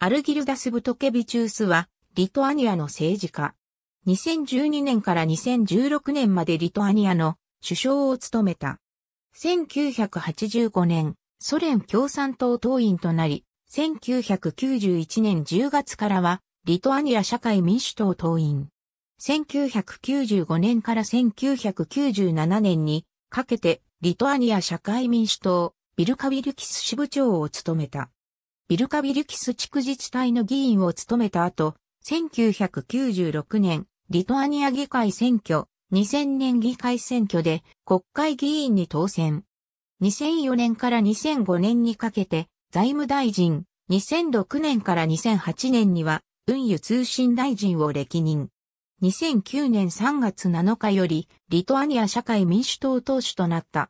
アルギルダス・ブトケビチュースは、リトアニアの政治家。2012年から2016年までリトアニアの首相を務めた。1985年、ソ連共産党党員となり、1991年10月からは、リトアニア社会民主党党員。1995年から1997年にかけて、リトアニア社会民主党、ビルカウィルキス支部長を務めた。ビルカビリキス地区自治体の議員を務めた後、1996年、リトアニア議会選挙、2000年議会選挙で国会議員に当選。2004年から2005年にかけて財務大臣、2006年から2008年には運輸通信大臣を歴任。2009年3月7日よりリトアニア社会民主党党首となった。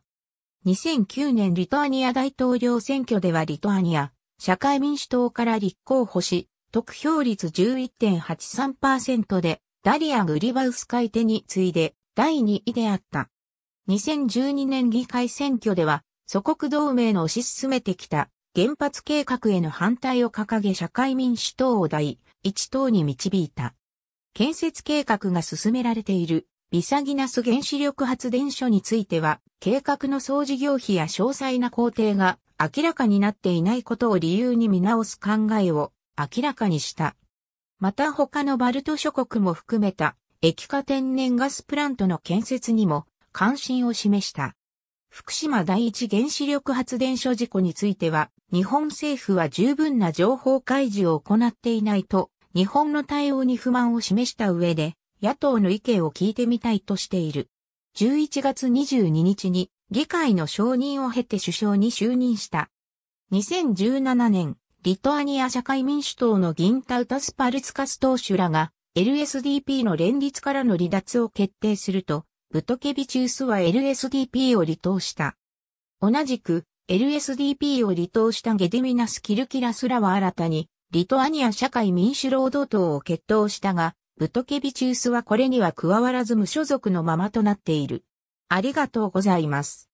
2009年リトアニア大統領選挙ではリトアニア、社会民主党から立候補し、得票率11.83%で、ダリア・グリバウス会手に次いで第2位であった。2012年議会選挙では、祖国同盟の推し進めてきた原発計画への反対を掲げ社会民主党を第一党に導いた。建設計画が進められているビサギナス原子力発電所については、計画の総事業費や詳細な工程が明らかになっていないことを理由に見直す考えを明らかにした。また他のバルト諸国も含めた液化天然ガスプラントの建設にも関心を示した。福島第一原子力発電所事故については、日本政府は十分な情報開示を行っていないと、日本の対応に不満を示した上で、野党の意見を聞いてみたいとしている。11月22日に議会の承認を経て首相に就任した。2017年、リトアニア社会民主党のギンタウタスパルツカス党首らが LSDP の連立からの離脱を決定すると、ブトケビチウスは LSDP を離党した。同じく LSDP を離党したゲディミナス・キルキラスらは新たにリトアニア社会民主労働党を決闘したが、ブトケビチウスはこれには加わらず無所属のままとなっている。ありがとうございます。